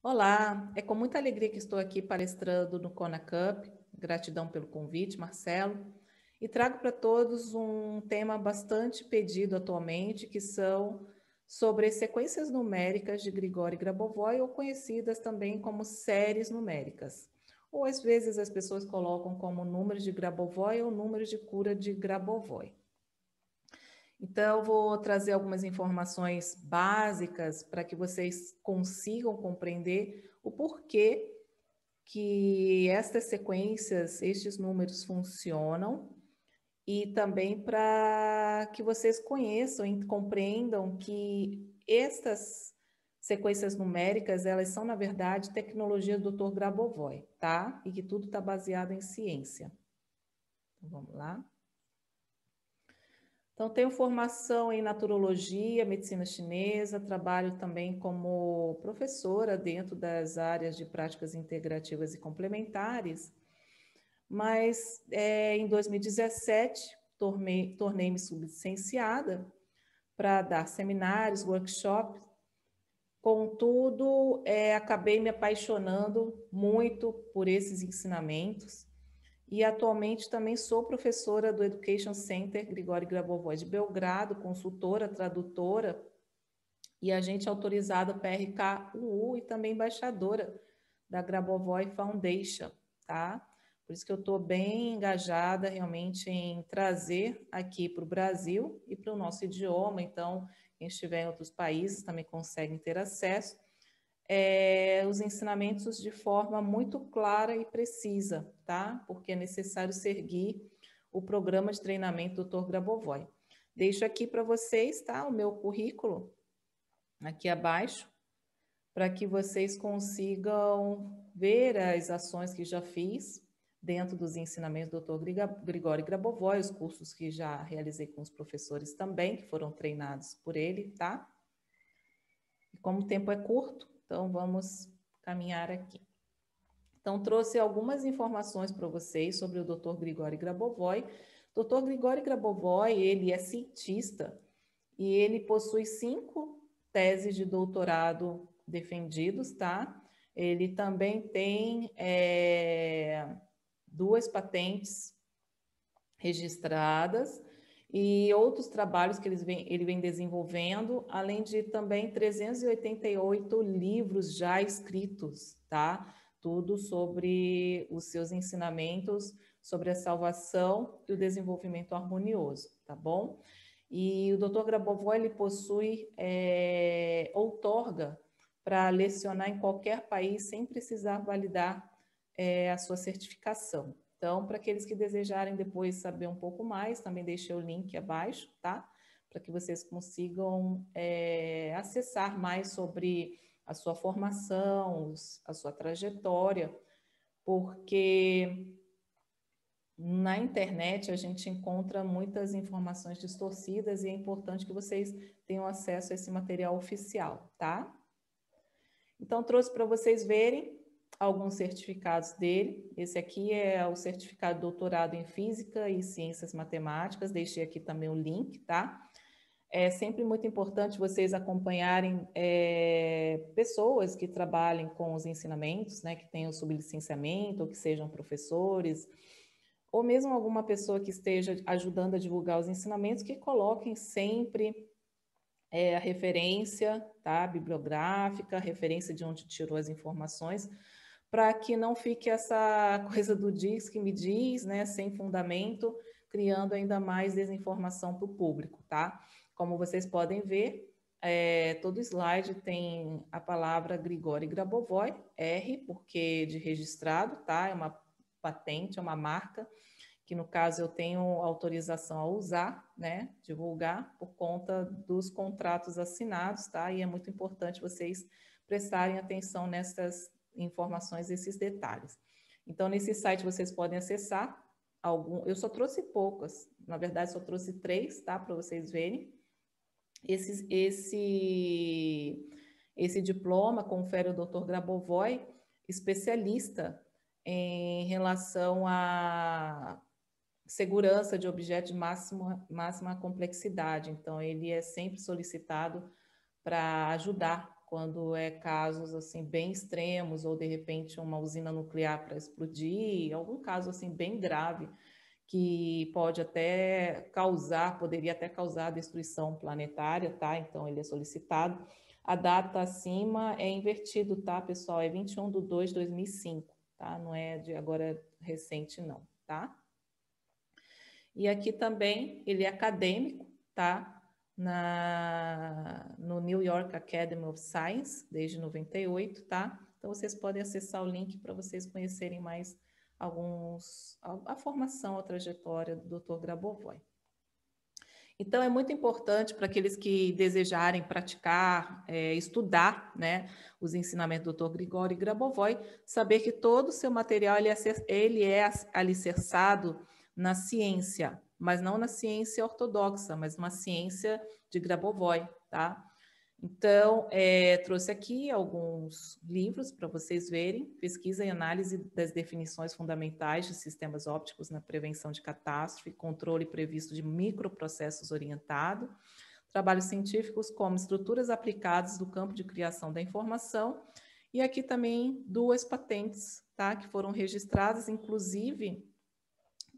Olá, é com muita alegria que estou aqui palestrando no Cona Cup. Gratidão pelo convite, Marcelo. E trago para todos um tema bastante pedido atualmente, que são sobre sequências numéricas de Grigori Grabovoi, ou conhecidas também como séries numéricas. Ou às vezes as pessoas colocam como números de Grabovoi ou números de cura de Grabovoi. Então, vou trazer algumas informações básicas para que vocês consigam compreender o porquê que estas sequências, estes números funcionam e também para que vocês conheçam e compreendam que estas sequências numéricas, elas são, na verdade, tecnologia do Dr. Grabovoi, tá? E que tudo está baseado em ciência. Então, vamos lá. Então, tenho formação em naturologia, medicina chinesa, trabalho também como professora dentro das áreas de práticas integrativas e complementares, mas é, em 2017 tornei-me tornei sublicenciada para dar seminários, workshops, contudo, é, acabei me apaixonando muito por esses ensinamentos e atualmente também sou professora do Education Center Grigori Grabovoi de Belgrado, consultora, tradutora e agente autorizada PRK-UU e também embaixadora da Grabovoi Foundation, tá? Por isso que eu estou bem engajada realmente em trazer aqui para o Brasil e para o nosso idioma. Então, quem estiver em outros países também consegue ter acesso é, os ensinamentos de forma muito clara e precisa, tá? Porque é necessário seguir o programa de treinamento do Dr. Grabovoi. Deixo aqui para vocês, tá? O meu currículo aqui abaixo, para que vocês consigam ver as ações que já fiz dentro dos ensinamentos do Dr. Grigori Grabovoi, os cursos que já realizei com os professores também, que foram treinados por ele, tá? E como o tempo é curto, então, vamos caminhar aqui. Então, trouxe algumas informações para vocês sobre o Dr. Grigori Grabovoi. Dr. Grigori Grabovoi, ele é cientista e ele possui cinco teses de doutorado defendidos, tá? Ele também tem é, duas patentes registradas e outros trabalhos que eles vem, ele vem desenvolvendo, além de também 388 livros já escritos, tá? Tudo sobre os seus ensinamentos sobre a salvação e o desenvolvimento harmonioso, tá bom? E o Dr. Grabovoi ele possui é, outorga para lecionar em qualquer país sem precisar validar é, a sua certificação, então, para aqueles que desejarem depois saber um pouco mais, também deixei o link abaixo, tá? Para que vocês consigam é, acessar mais sobre a sua formação, a sua trajetória, porque na internet a gente encontra muitas informações distorcidas e é importante que vocês tenham acesso a esse material oficial, tá? Então, trouxe para vocês verem alguns certificados dele. Esse aqui é o certificado de doutorado em Física e Ciências Matemáticas, deixei aqui também o link, tá? É sempre muito importante vocês acompanharem é, pessoas que trabalhem com os ensinamentos, né, que tenham sublicenciamento, ou que sejam professores, ou mesmo alguma pessoa que esteja ajudando a divulgar os ensinamentos, que coloquem sempre é, a referência tá, bibliográfica, a referência de onde tirou as informações, para que não fique essa coisa do diz que me diz, né, sem fundamento, criando ainda mais desinformação para o público, tá? Como vocês podem ver, é, todo slide tem a palavra Grigori Grabovoi, R, porque de registrado, tá? É uma patente, é uma marca, que no caso eu tenho autorização a usar, né? Divulgar por conta dos contratos assinados, tá? E é muito importante vocês prestarem atenção nessas informações, esses detalhes. Então, nesse site vocês podem acessar algum. Eu só trouxe poucas, na verdade, só trouxe três, tá? Para vocês verem. Esse, esse, esse diploma confere o Dr. Grabovoi, especialista em relação à segurança de objetos de máxima, máxima complexidade. Então, ele é sempre solicitado para ajudar quando é casos assim bem extremos ou de repente uma usina nuclear para explodir, algum caso assim bem grave que pode até causar, poderia até causar destruição planetária, tá? Então ele é solicitado. A data acima é invertido, tá, pessoal? É 21 de 2 de 2005, tá? Não é de agora recente, não, tá? E aqui também ele é acadêmico, tá? na, no New York Academy of Science, desde 98, tá? Então, vocês podem acessar o link para vocês conhecerem mais alguns, a, a, formação, a trajetória do Dr. Grabovoi. Então, é muito importante para aqueles que desejarem praticar, é, estudar né, os ensinamentos do Dr. Grigori Grabovoi, saber que todo o seu material ele é, ele é alicerçado na ciência, mas não na ciência ortodoxa, mas uma ciência de Grabovoi, tá? Então, é, trouxe aqui alguns livros para vocês verem, pesquisa e análise das definições fundamentais de sistemas ópticos na prevenção de catástrofe, controle previsto de microprocessos orientado, trabalhos científicos como estruturas aplicadas do campo de criação da informação, e aqui também duas patentes, tá, que foram registradas, inclusive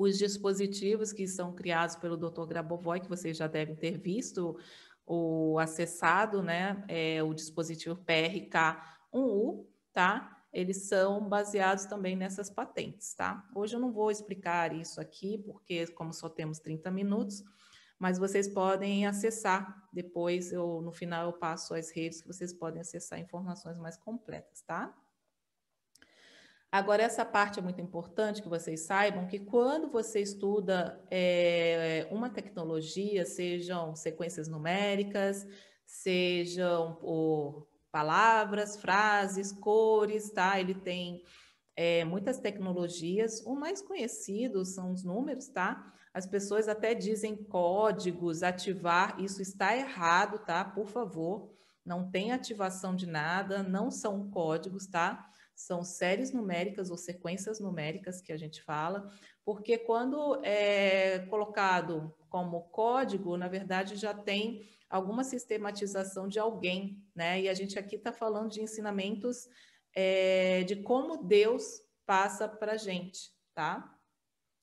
os dispositivos que são criados pelo Dr. Grabovoi, que vocês já devem ter visto ou acessado, né? É o dispositivo PRK1U, tá? Eles são baseados também nessas patentes, tá? Hoje eu não vou explicar isso aqui, porque como só temos 30 minutos, mas vocês podem acessar depois, eu no final eu passo as redes que vocês podem acessar informações mais completas, tá? Agora, essa parte é muito importante que vocês saibam que quando você estuda é, uma tecnologia, sejam sequências numéricas, sejam por palavras, frases, cores, tá? Ele tem é, muitas tecnologias. O mais conhecido são os números, tá? As pessoas até dizem códigos, ativar, isso está errado, tá? Por favor, não tem ativação de nada, não são códigos, tá? são séries numéricas ou sequências numéricas que a gente fala, porque quando é colocado como código, na verdade já tem alguma sistematização de alguém, né? E a gente aqui está falando de ensinamentos é, de como Deus passa para a gente, tá?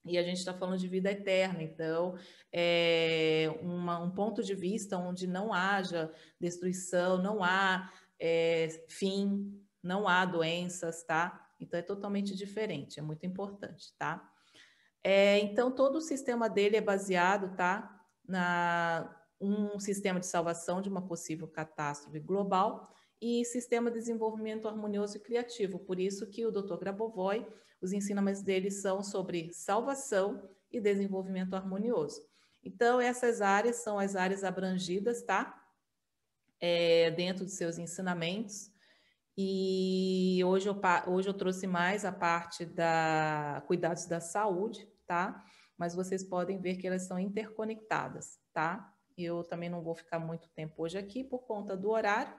E a gente está falando de vida eterna, então é uma, um ponto de vista onde não haja destruição, não há é, fim, não há doenças, tá? Então é totalmente diferente, é muito importante, tá? É, então todo o sistema dele é baseado, tá? Na um sistema de salvação de uma possível catástrofe global e sistema de desenvolvimento harmonioso e criativo. Por isso que o Dr. Grabovoi, os ensinamentos dele são sobre salvação e desenvolvimento harmonioso. Então, essas áreas são as áreas abrangidas, tá? É, dentro de seus ensinamentos. E hoje eu, hoje eu trouxe mais a parte da cuidados da saúde, tá? Mas vocês podem ver que elas são interconectadas, tá? Eu também não vou ficar muito tempo hoje aqui por conta do horário,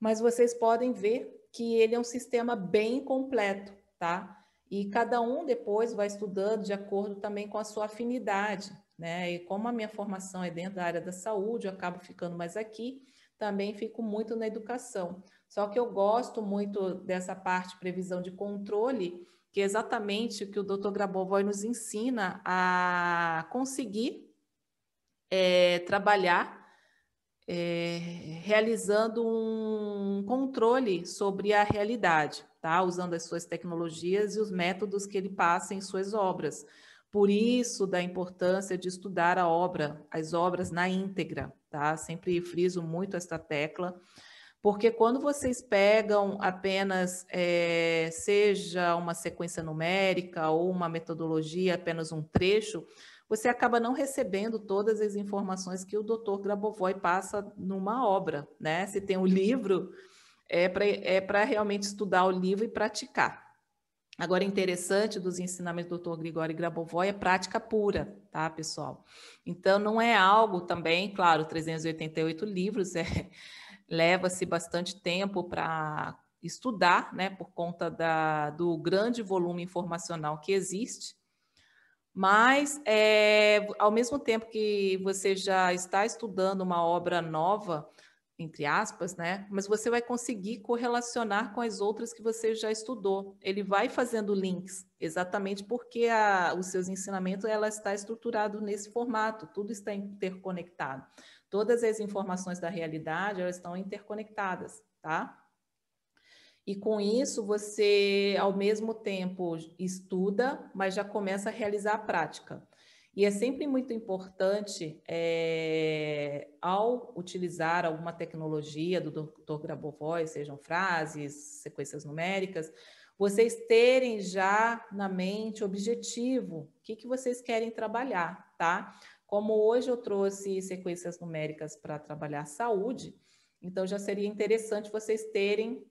mas vocês podem ver que ele é um sistema bem completo, tá? E cada um depois vai estudando de acordo também com a sua afinidade, né? E como a minha formação é dentro da área da saúde, eu acabo ficando mais aqui, também fico muito na educação. Só que eu gosto muito dessa parte de previsão de controle, que é exatamente o que o Dr. Grabovoi nos ensina a conseguir é, trabalhar, é, realizando um controle sobre a realidade, tá? usando as suas tecnologias e os métodos que ele passa em suas obras. Por isso, da importância de estudar a obra, as obras na íntegra, tá? Sempre friso muito esta tecla, porque quando vocês pegam apenas, é, seja uma sequência numérica ou uma metodologia, apenas um trecho, você acaba não recebendo todas as informações que o doutor Grabovoi passa numa obra, né? Se tem um livro, é para é realmente estudar o livro e praticar. Agora, interessante dos ensinamentos do doutor Grigori Grabovoi é prática pura, tá, pessoal? Então, não é algo também, claro, 388 livros é leva-se bastante tempo para estudar, né, por conta da, do grande volume informacional que existe. Mas, é, ao mesmo tempo que você já está estudando uma obra nova, entre aspas, né, mas você vai conseguir correlacionar com as outras que você já estudou. Ele vai fazendo links, exatamente porque a, os seus ensinamentos ela está estruturado nesse formato, tudo está interconectado. Todas as informações da realidade, elas estão interconectadas, tá? E com isso, você, ao mesmo tempo, estuda, mas já começa a realizar a prática. E é sempre muito importante, é, ao utilizar alguma tecnologia do Dr. Grabovoi, sejam frases, sequências numéricas, vocês terem já na mente objetivo, o que, que vocês querem trabalhar, tá? Como hoje eu trouxe sequências numéricas para trabalhar saúde, então já seria interessante vocês terem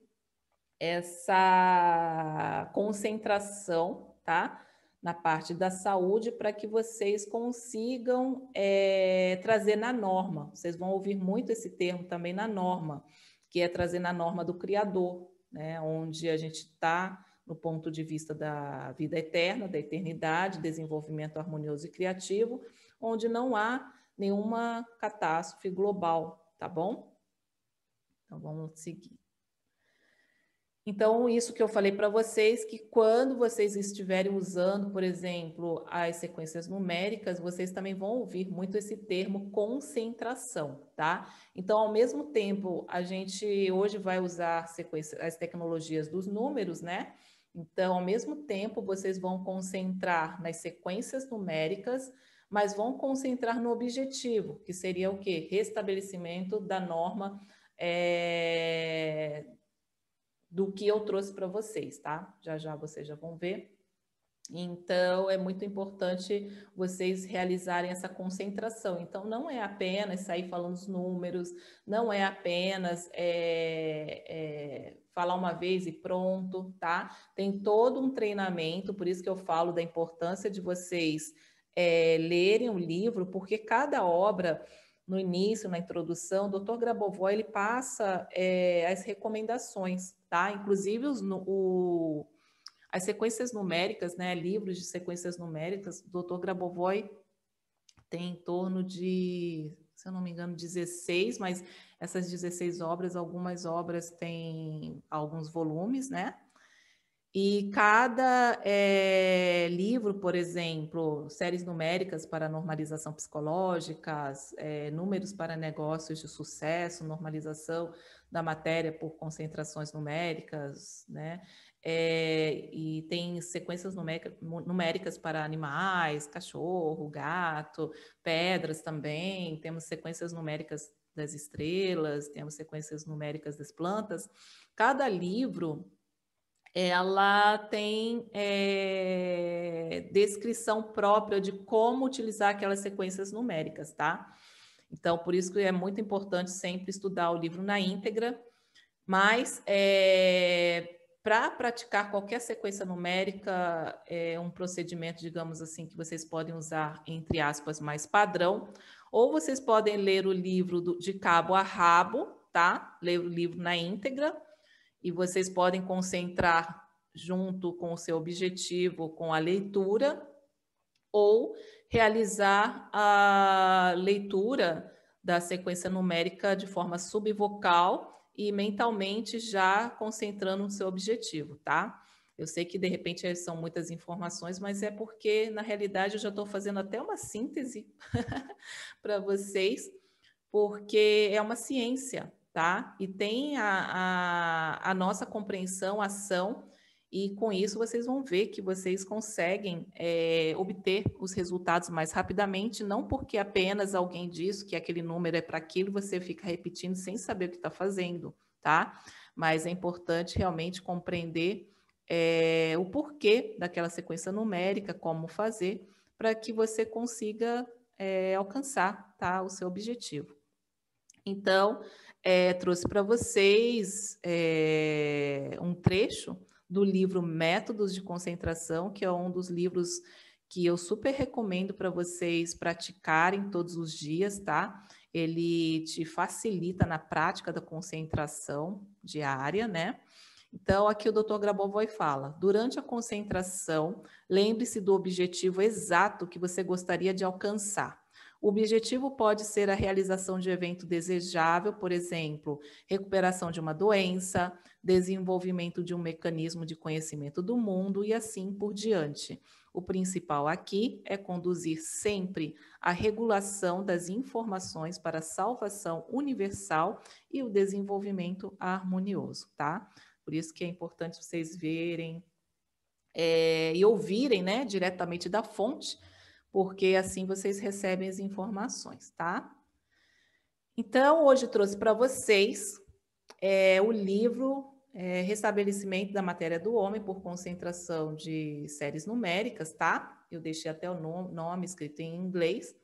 essa concentração, tá? Na parte da saúde, para que vocês consigam é, trazer na norma. Vocês vão ouvir muito esse termo também na norma, que é trazer na norma do Criador, né? onde a gente está no ponto de vista da vida eterna, da eternidade, desenvolvimento harmonioso e criativo, onde não há nenhuma catástrofe global, tá bom? Então vamos seguir. Então, isso que eu falei para vocês, que quando vocês estiverem usando, por exemplo, as sequências numéricas, vocês também vão ouvir muito esse termo concentração, tá? Então, ao mesmo tempo, a gente hoje vai usar as tecnologias dos números, né? Então, ao mesmo tempo, vocês vão concentrar nas sequências numéricas, mas vão concentrar no objetivo, que seria o quê? Restabelecimento da norma é, do que eu trouxe para vocês, tá? Já já vocês já vão ver. Então, é muito importante vocês realizarem essa concentração. Então, não é apenas sair falando os números, não é apenas é, é, falar uma vez e pronto, tá? Tem todo um treinamento, por isso que eu falo da importância de vocês é, lerem o livro, porque cada obra, no início, na introdução, o doutor Grabovoi, ele passa é, as recomendações, tá? Inclusive os, o, as sequências numéricas, né? Livros de sequências numéricas, o doutor Grabovoi tem em torno de, se eu não me engano, 16, mas essas 16 obras, algumas obras têm alguns volumes, né? E cada é, livro, por exemplo, séries numéricas para normalização psicológica, é, números para negócios de sucesso, normalização da matéria por concentrações numéricas, né? É, e tem sequências numérica, numéricas para animais, cachorro, gato, pedras também. Temos sequências numéricas das estrelas, temos sequências numéricas das plantas. Cada livro ela tem é, descrição própria de como utilizar aquelas sequências numéricas, tá? Então, por isso que é muito importante sempre estudar o livro na íntegra, mas é, eh, para praticar qualquer sequência numérica, é um procedimento, digamos assim, que vocês podem usar, entre aspas, mais padrão, ou vocês podem ler o livro do, de cabo a rabo, tá? Ler o livro na íntegra, e vocês podem concentrar junto com o seu objetivo, com a leitura, ou realizar a leitura da sequência numérica de forma subvocal e mentalmente já concentrando no seu objetivo, tá? Eu sei que de repente são muitas informações, mas é porque na realidade eu já estou fazendo até uma síntese para vocês, porque é uma ciência, tá? E tem a, a, a nossa compreensão, ação, e com isso vocês vão ver que vocês conseguem é, obter os resultados mais rapidamente, não porque apenas alguém diz que aquele número é para aquilo, você fica repetindo sem saber o que está fazendo, tá? Mas é importante realmente compreender é, o porquê daquela sequência numérica, como fazer, para que você consiga é, alcançar tá, o seu objetivo. Então, é, trouxe para vocês é, um trecho do livro Métodos de Concentração, que é um dos livros que eu super recomendo para vocês praticarem todos os dias, tá? Ele te facilita na prática da concentração diária, né? Então, aqui o Dr. Grabovoi fala: durante a concentração, lembre-se do objetivo exato que você gostaria de alcançar. O objetivo pode ser a realização de evento desejável, por exemplo, recuperação de uma doença, desenvolvimento de um mecanismo de conhecimento do mundo e assim por diante. O principal aqui é conduzir sempre a regulação das informações para a salvação universal e o desenvolvimento harmonioso, tá? Por isso que é importante vocês verem é, e ouvirem, né, diretamente da fonte porque assim vocês recebem as informações, tá? Então, hoje trouxe para vocês é, o livro é, Restabelecimento da Matéria do Homem por Concentração de Séries Numéricas, tá? Eu deixei até o nome, nome escrito em inglês,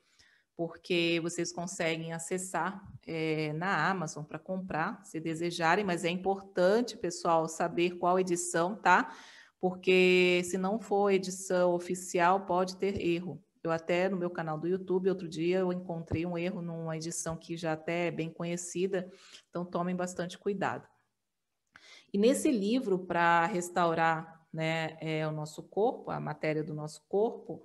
porque vocês conseguem acessar é, na Amazon para comprar, se desejarem, mas é importante, pessoal, saber qual edição, tá? Porque se não for edição oficial, pode ter erro. Eu até no meu canal do YouTube, outro dia, eu encontrei um erro numa edição que já até é bem conhecida, então tomem bastante cuidado. E nesse livro, para restaurar né, é, o nosso corpo, a matéria do nosso corpo,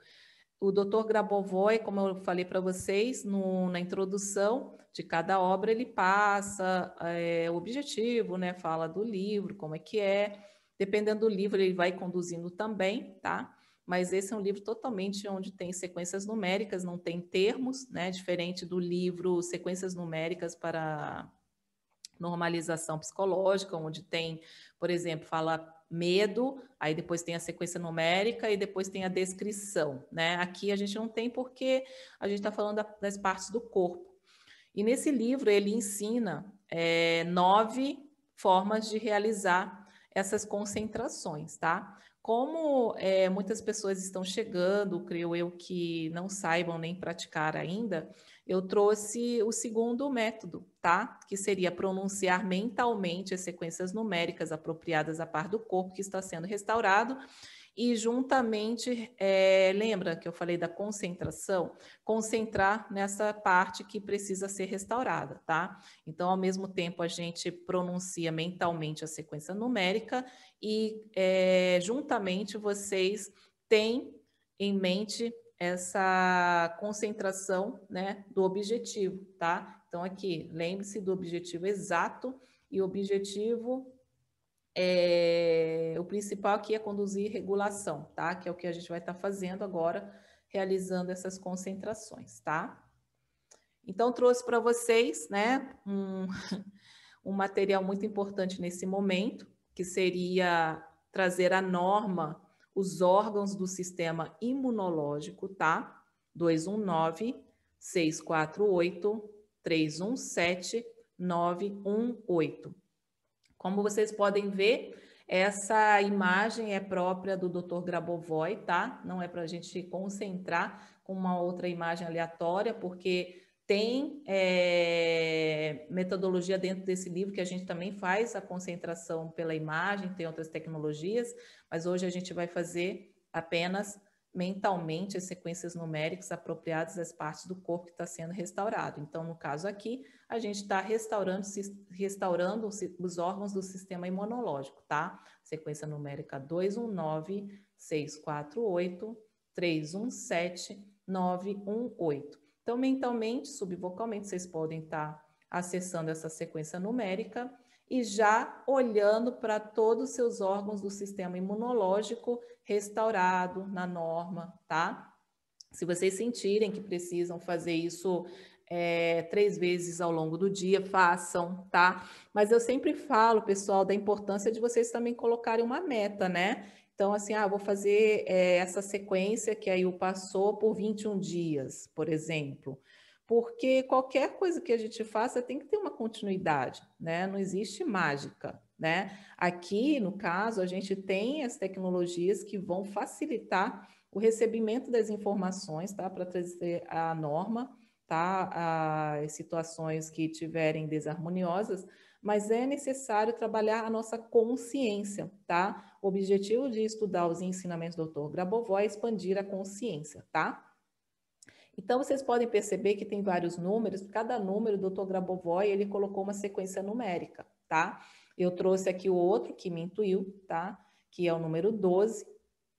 o Dr. Grabovoi, como eu falei para vocês, no, na introdução de cada obra, ele passa é, o objetivo, né? Fala do livro, como é que é. Dependendo do livro, ele vai conduzindo também, tá? mas esse é um livro totalmente onde tem sequências numéricas, não tem termos, né? Diferente do livro Sequências Numéricas para Normalização Psicológica, onde tem, por exemplo, fala medo, aí depois tem a sequência numérica e depois tem a descrição, né? Aqui a gente não tem porque a gente está falando das partes do corpo. E nesse livro ele ensina é, nove formas de realizar essas concentrações, tá? Como é, muitas pessoas estão chegando, creio eu que não saibam nem praticar ainda, eu trouxe o segundo método, tá? Que seria pronunciar mentalmente as sequências numéricas apropriadas à par do corpo que está sendo restaurado e juntamente, é, lembra que eu falei da concentração? Concentrar nessa parte que precisa ser restaurada, tá? Então, ao mesmo tempo, a gente pronuncia mentalmente a sequência numérica e é, juntamente vocês têm em mente essa concentração né, do objetivo, tá? Então, aqui, lembre-se do objetivo exato e objetivo é, o principal aqui é conduzir regulação, tá? Que é o que a gente vai estar tá fazendo agora, realizando essas concentrações, tá? Então, trouxe para vocês, né, um, um material muito importante nesse momento, que seria trazer a norma os órgãos do sistema imunológico, tá? 219 648 317 918. Como vocês podem ver, essa imagem é própria do Dr. Grabovoi, tá? Não é para a gente concentrar com uma outra imagem aleatória, porque tem é, metodologia dentro desse livro que a gente também faz a concentração pela imagem, tem outras tecnologias, mas hoje a gente vai fazer apenas mentalmente as sequências numéricas apropriadas às partes do corpo que está sendo restaurado. Então, no caso aqui, a gente está restaurando, restaurando os órgãos do sistema imunológico, tá? Sequência numérica 219, 648, 317, 918. Então, mentalmente, subvocalmente, vocês podem estar tá acessando essa sequência numérica e já olhando para todos os seus órgãos do sistema imunológico restaurado na norma, tá? Se vocês sentirem que precisam fazer isso é, três vezes ao longo do dia, façam, tá? Mas eu sempre falo, pessoal, da importância de vocês também colocarem uma meta, né? Então, assim, ah, vou fazer é, essa sequência que aí o passou por 21 dias, por exemplo porque qualquer coisa que a gente faça tem que ter uma continuidade, né? Não existe mágica, né? Aqui, no caso, a gente tem as tecnologias que vão facilitar o recebimento das informações, tá? Para trazer a norma, tá? As situações que tiverem desarmoniosas, mas é necessário trabalhar a nossa consciência, tá? O objetivo de estudar os ensinamentos do Dr. Grabovoi é expandir a consciência, tá? Então, vocês podem perceber que tem vários números, cada número, do doutor Grabovoi, ele colocou uma sequência numérica, tá? Eu trouxe aqui o outro que me intuiu, tá? Que é o número 12,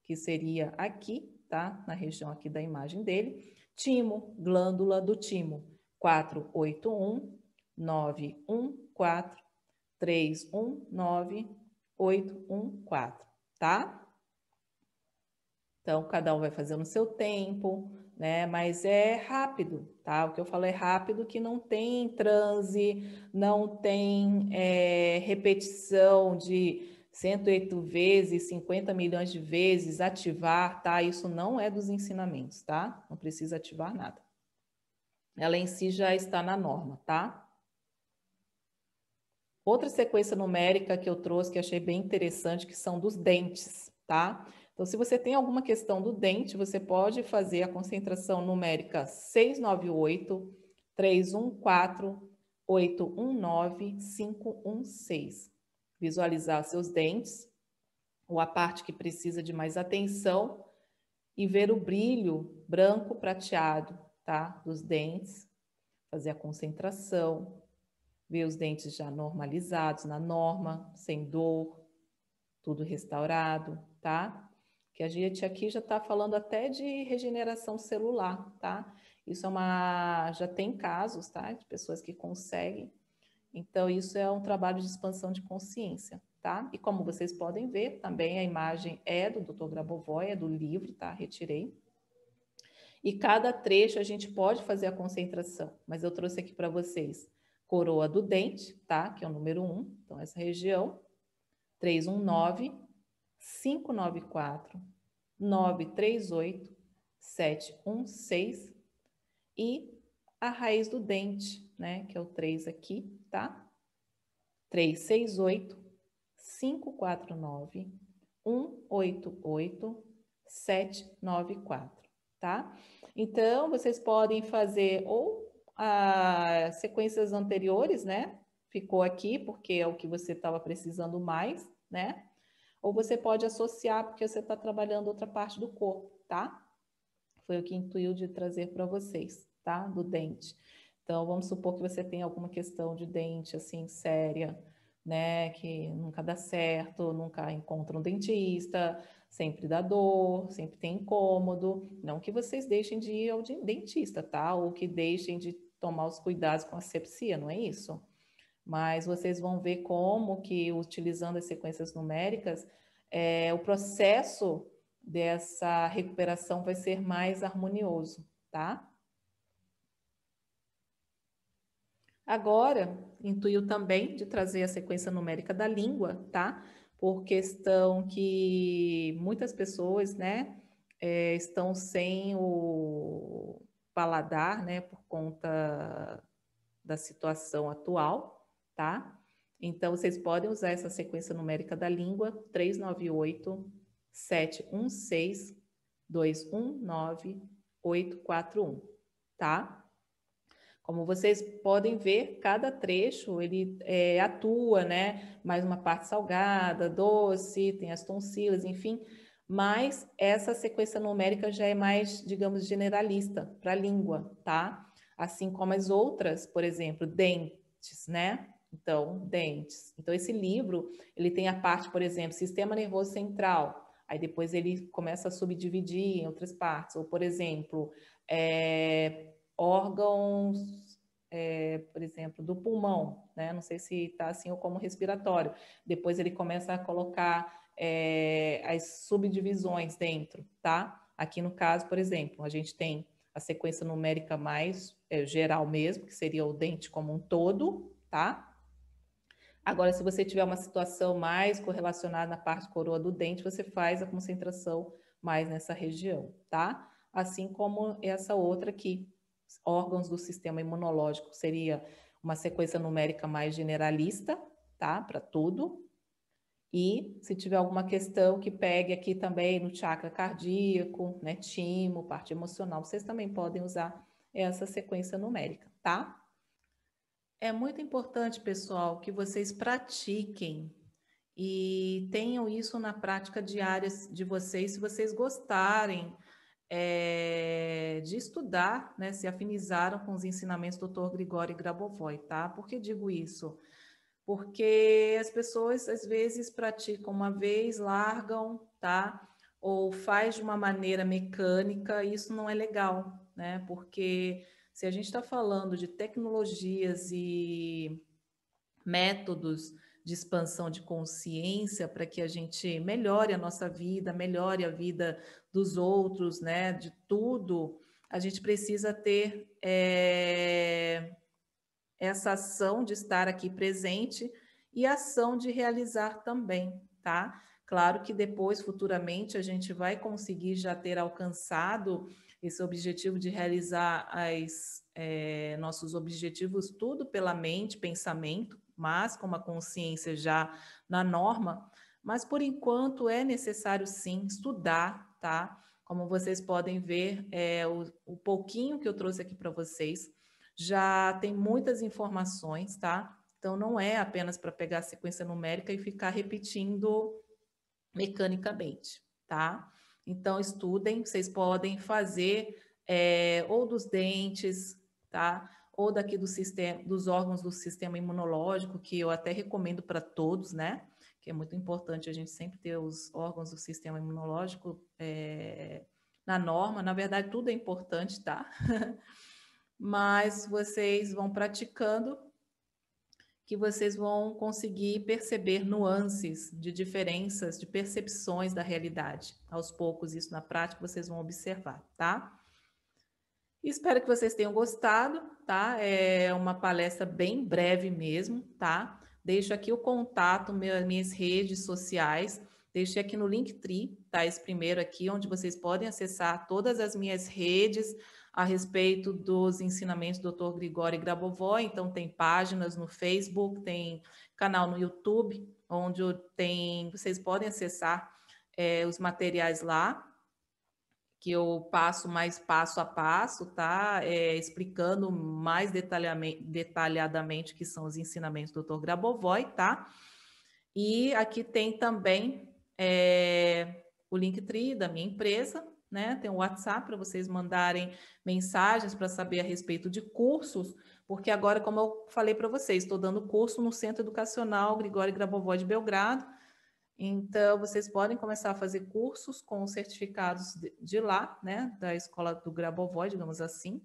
que seria aqui, tá? Na região aqui da imagem dele. Timo, glândula do timo, 481, 914, 319, 814, tá? Então, cada um vai fazendo o seu tempo, né? Mas é rápido, tá? O que eu falo é rápido, que não tem transe, não tem é, repetição de 108 vezes, 50 milhões de vezes, ativar, tá? Isso não é dos ensinamentos, tá? Não precisa ativar nada. Ela em si já está na norma, tá? Outra sequência numérica que eu trouxe que achei bem interessante, que são dos dentes, tá? Então, se você tem alguma questão do dente, você pode fazer a concentração numérica 698 314 819 516. Visualizar seus dentes, ou a parte que precisa de mais atenção, e ver o brilho branco prateado, tá? Dos dentes. Fazer a concentração, ver os dentes já normalizados, na norma, sem dor, tudo restaurado, tá? que a gente aqui já está falando até de regeneração celular, tá? Isso é uma. Já tem casos, tá? De pessoas que conseguem. Então, isso é um trabalho de expansão de consciência, tá? E como vocês podem ver, também a imagem é do Dr. Grabovoi, é do livro, tá? Retirei. E cada trecho a gente pode fazer a concentração, mas eu trouxe aqui para vocês coroa do dente, tá? Que é o número 1, um, então essa região. 319, 594 938 716 e a raiz do dente, né, que é o 3 aqui, tá? 368 549 188 794, tá? Então, vocês podem fazer ou as sequências anteriores, né? Ficou aqui porque é o que você estava precisando mais, né? Ou você pode associar porque você está trabalhando outra parte do corpo, tá? Foi o que intuiu de trazer para vocês, tá? Do dente. Então, vamos supor que você tem alguma questão de dente, assim, séria, né? Que nunca dá certo, nunca encontra um dentista, sempre dá dor, sempre tem incômodo. Não que vocês deixem de ir ao dentista, tá? Ou que deixem de tomar os cuidados com a sepsia, não é isso? mas vocês vão ver como que, utilizando as sequências numéricas, é, o processo dessa recuperação vai ser mais harmonioso, tá? Agora, intuiu também de trazer a sequência numérica da língua, tá? Por questão que muitas pessoas, né, é, estão sem o paladar, né, por conta da situação atual, tá? Então, vocês podem usar essa sequência numérica da língua, 398 716 219 841, tá? Como vocês podem ver, cada trecho ele é, atua, né? Mais uma parte salgada, doce, tem as tonsilas, enfim. Mas essa sequência numérica já é mais, digamos, generalista para a língua, tá? Assim como as outras, por exemplo, dentes, né? Então, dentes. Então, esse livro, ele tem a parte, por exemplo, sistema nervoso central. Aí depois ele começa a subdividir em outras partes. Ou, por exemplo, é, órgãos, é, por exemplo, do pulmão, né? Não sei se está assim ou como respiratório. Depois ele começa a colocar é, as subdivisões dentro, tá? Aqui no caso, por exemplo, a gente tem a sequência numérica mais geral mesmo, que seria o dente como um todo, tá? Agora, se você tiver uma situação mais correlacionada na parte coroa do dente, você faz a concentração mais nessa região, tá? Assim como essa outra aqui, órgãos do sistema imunológico, seria uma sequência numérica mais generalista, tá? Para tudo. E se tiver alguma questão que pegue aqui também no chakra cardíaco, né, timo, parte emocional, vocês também podem usar essa sequência numérica, tá? É muito importante, pessoal, que vocês pratiquem e tenham isso na prática diária de vocês, se vocês gostarem é, de estudar, né, se afinizaram com os ensinamentos do Dr. Grigori Grabovoi, tá? Por que digo isso? Porque as pessoas às vezes praticam uma vez, largam, tá? Ou faz de uma maneira mecânica, e isso não é legal, né? Porque se a gente está falando de tecnologias e métodos de expansão de consciência para que a gente melhore a nossa vida, melhore a vida dos outros, né? De tudo, a gente precisa ter é, essa ação de estar aqui presente e ação de realizar também, tá? Claro que depois, futuramente, a gente vai conseguir já ter alcançado esse objetivo de realizar as, é, nossos objetivos tudo pela mente, pensamento, mas com uma consciência já na norma. Mas por enquanto é necessário sim estudar, tá? Como vocês podem ver, é, o, o pouquinho que eu trouxe aqui para vocês já tem muitas informações, tá? Então não é apenas para pegar a sequência numérica e ficar repetindo mecanicamente, tá? Então, estudem, vocês podem fazer é, ou dos dentes, tá? Ou daqui do sistema, dos órgãos do sistema imunológico, que eu até recomendo para todos, né? Que é muito importante a gente sempre ter os órgãos do sistema imunológico é, na norma. Na verdade, tudo é importante, tá? Mas vocês vão praticando que vocês vão conseguir perceber nuances de diferenças, de percepções da realidade. Aos poucos, isso na prática vocês vão observar, tá? Espero que vocês tenham gostado, tá? É uma palestra bem breve mesmo, tá? Deixo aqui o contato, minhas redes sociais. Deixei aqui no Linktree, tá? Esse primeiro aqui, onde vocês podem acessar todas as minhas redes, a respeito dos ensinamentos do Dr. Grigori Grabovoi. Então, tem páginas no Facebook, tem canal no YouTube, onde tem, vocês podem acessar é, os materiais lá, que eu passo mais passo a passo, tá? É, explicando mais detalhadamente o que são os ensinamentos do Dr. Grabovoi, tá? E aqui tem também é, o Linktree da minha empresa, né? Tem o WhatsApp para vocês mandarem mensagens para saber a respeito de cursos, porque agora, como eu falei para vocês, estou dando curso no Centro Educacional Grigório Grabovoi de Belgrado. Então, vocês podem começar a fazer cursos com certificados de lá, né? Da escola do Grabovoi, digamos assim.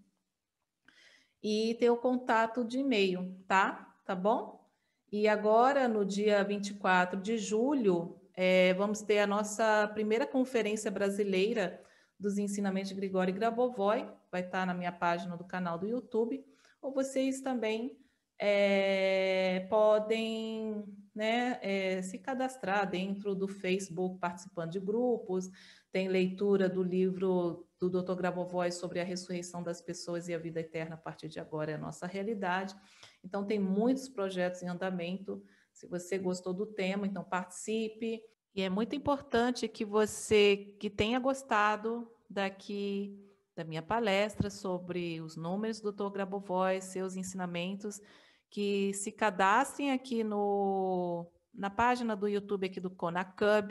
E ter o contato de e-mail, tá? Tá bom? E agora, no dia 24 de julho, é, vamos ter a nossa primeira conferência brasileira dos ensinamentos de Grigori Grabovoi, vai estar na minha página do canal do YouTube, ou vocês também é, podem né, é, se cadastrar dentro do Facebook, participando de grupos, tem leitura do livro do Dr. Grabovoi sobre a ressurreição das pessoas e a vida eterna a partir de agora é a nossa realidade. Então, tem muitos projetos em andamento. Se você gostou do tema, então participe, e é muito importante que você que tenha gostado daqui da minha palestra sobre os números do Dr. Grabovoi, seus ensinamentos, que se cadastrem aqui no, na página do YouTube aqui do Conacub,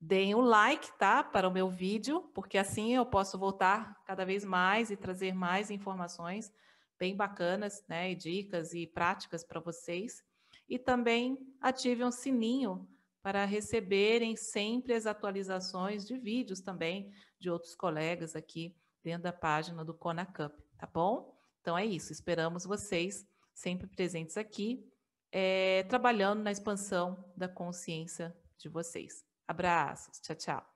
deem o um like, tá, para o meu vídeo, porque assim eu posso voltar cada vez mais e trazer mais informações bem bacanas, né, e dicas e práticas para vocês. E também ative um sininho para receberem sempre as atualizações de vídeos também de outros colegas aqui dentro da página do Conacup, tá bom? Então é isso, esperamos vocês sempre presentes aqui, é, trabalhando na expansão da consciência de vocês. Abraços, tchau, tchau.